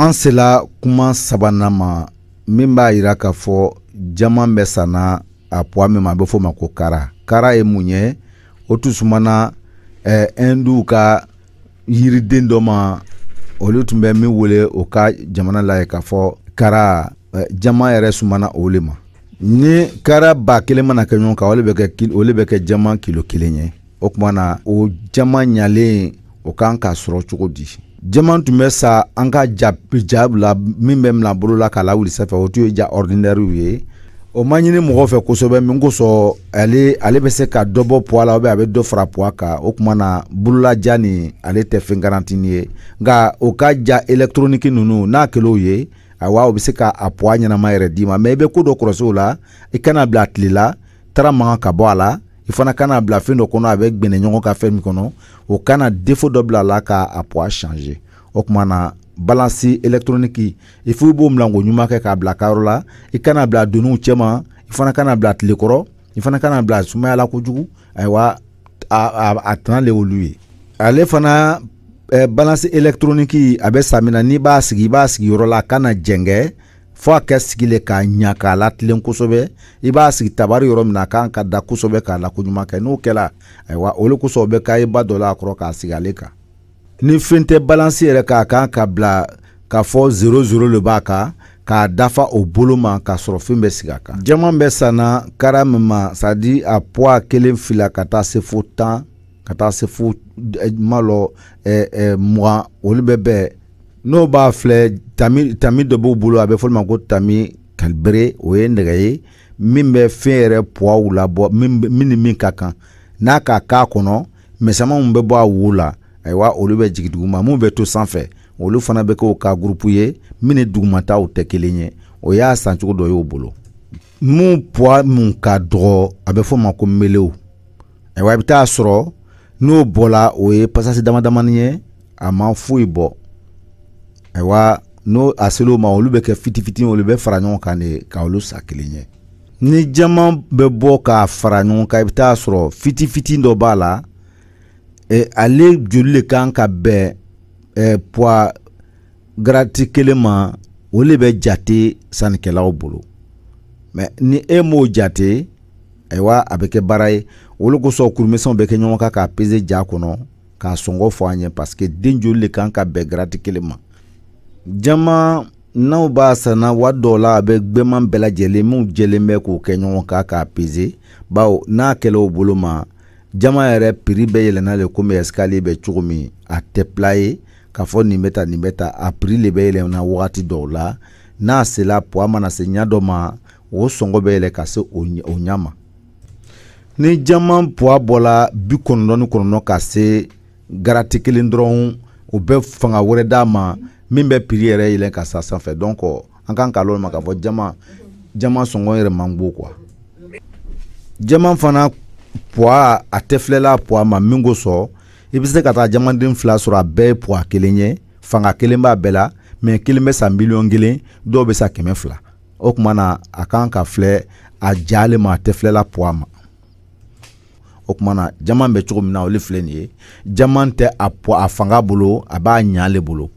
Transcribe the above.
an sela kuma sabanan ma min b'a yira k'a fɔ jaman bɛ sanna a puwa min ma a bɛ fɔ ma ko kara kara ye mun ye o tun sumana eh, ka yiriden dɔ ma olu tun bɛ min wele o ka jamana la ye k'a fɔ kara eh, jama yɛrɛ sumana o le ma ni kara ba kelen mana kɛ ɲɔgɔn kan o le bɛ kɛ jama kilo kelen ye o tuma o jama ɲalen o kan k'a sɔrɔ cogo di jɛman tun bɛ sa an ka ja ja bila min bɛ mina bolo la k'a lawuli sanfɛ o tun ye ja ɔridinɛriw ye o ma ɲini mɔgɔ fɛ kosɛbɛ min kosɔn ale ale bɛ se ka dɔ bɔ puwa la a bɛ dɔ fara puwa kan o tuma na bololaja nin ale tɛ fɛn garantini ye nka o ka ja elekitroniki ninnu n'a kɛl'o ye awa o bɛ se ka a puwa ɲɛnama yɛrɛ d'i ma mɛ i bɛ ko dɔ kɔlɔsi o la i kana bila a tile la taara mankan ka bɔ a la i fana kana bila fɛn dɔ kɔnɔ a bɛ gbɛnɛ ɲɔgɔn ka fɛn min kɔnɔ o kana defo dɔ bila a la k'a poids changer o tuma na balansi électronique il faut i b'o milanko ɲuman kɛ k'a bila kayɔrɔ la i kana bila donniw cɛma i fana kana bila tilekɔrɔ i fana kana bila sumaya la kojugu ayiwa a a a tana le olu ye ale fana ɛ eh, balansi électronique a bɛ san min na n'i b'a sigi i b'a sigiyɔrɔ la a kana jɛngɛ fo a kɛ sigi le k'a ɲa k'a latilen kosɛbɛ i b'a sigi tabari yɔrɔ min na a kan ka da kosɛbɛ k'a lakoɲuman kɛ n'o kɛla ayiwa olu kosɔn o bɛ k'a ye ba dɔ la a kɔrɔ k'a sigi ale kan ni fɛn tɛ balansi yɛrɛ k'a kan ka bila k'a fɔ zero zero le b'a kan k'a dafa o bolo ma k'a sɔrɔ fɛn bɛ sigi a kan jɛman bɛ sanna kara min ma sadi a poids kelen fila ka taa se fo tan ka taa se fo malɔ ɛɛ mugan olu bɛ bɛn n'o b'a filɛ tami tami dɔ b'u bolo a bɛ fɔ ma ko tami kalibere o ye nɛgɛ ye min bɛ fɛn yɛrɛ puwaw labɔ min ni min ka kan n'a ka k'a kɔnɔ misɛnmanw bɛ bɔ a wo la ayiwa olu bɛ jigin duguma minnu bɛ to sanfɛ olu fana bɛ k'o ka gurupu ye min ni dugumataw tɛ kelen ye o y'a sancogo dɔ y'o bolo mun puwa mun ka dɔgɔ a bɛ fɔ o ma ko melew ayiwa i bɛ taa sɔrɔ n'o bɔra o ye pasasi dama damani ye a ma foyi bɔ ayiwa n'o a ser'o ma olu bɛ kɛ fiti fitinin olu bɛ fara ɲɔgɔn kan de ka olu sa kelen ye ni jama bɛ bɔ k'a fara ɲɔgɔn kan i bɛ taa sɔrɔ fiti fitinin dɔ b'a la e, ale joli le kan ka bɛn e, poids garati kelen ma o le bɛ jate sannikɛlaw bolo mɛ ni e m'o jate ayiwa a bɛ kɛ baara ye olu kosɔn kurumisɛnw bɛ kɛ ɲɔgɔn kan k'a peze ja kɔnɔ k'a sɔngɔ fɔ an ye paseke den joli le kan ka bɛn garati kelen ma jama n'aw b'a sanna wa dɔ la a bɛ gbɛman bɛɛ lajɛlen minnu jɛlen bɛ k'o kɛ ɲɔgɔn kan k'a peze bawo n'a kɛla o bolo ma jama yɛrɛ piri bɛ yɛlɛnna le komi ɛsikaliye bɛ cogo min a tɛ pila ye k'a fɔ nin bɛ ta nin bɛ ta a piri le bɛ yɛlɛnna wagati dɔw la n'a sela puwa mana se ɲa dɔ ma o sɔngɔ bɛ yɛlɛ ka se o ɲa ma ni jama puwa bɔla bi kɔnɔntɔn ni kɔnɔntɔn ka se garati kelen dɔrɔn o bɛ fanga wɛrɛ d'a ma min bɛ piri yɛrɛ yɛlɛn ka sa sanfɛ donc euh, an kan k'a lɔn ma k'a fɔ jama jama sɔngɔ yɛrɛ man bon quoi jama fana poids a tɛ filɛla poids ma min kosɔn i bɛ se ka taa jamaden fila sɔrɔ a bɛɛ ye poids kelen ye fanga kelen b'a bɛɛ la mɛ kelen bɛ san miliyɔn kelen dɔw bɛ san kɛmɛ fila o tuma na a kan ka filɛ a jalen ma a tɛ filɛla poids ma o tuma na jama bɛ cogo min na olu filɛ nin ye jama tɛ a a fanga bolo a b'a ɲa ale bolo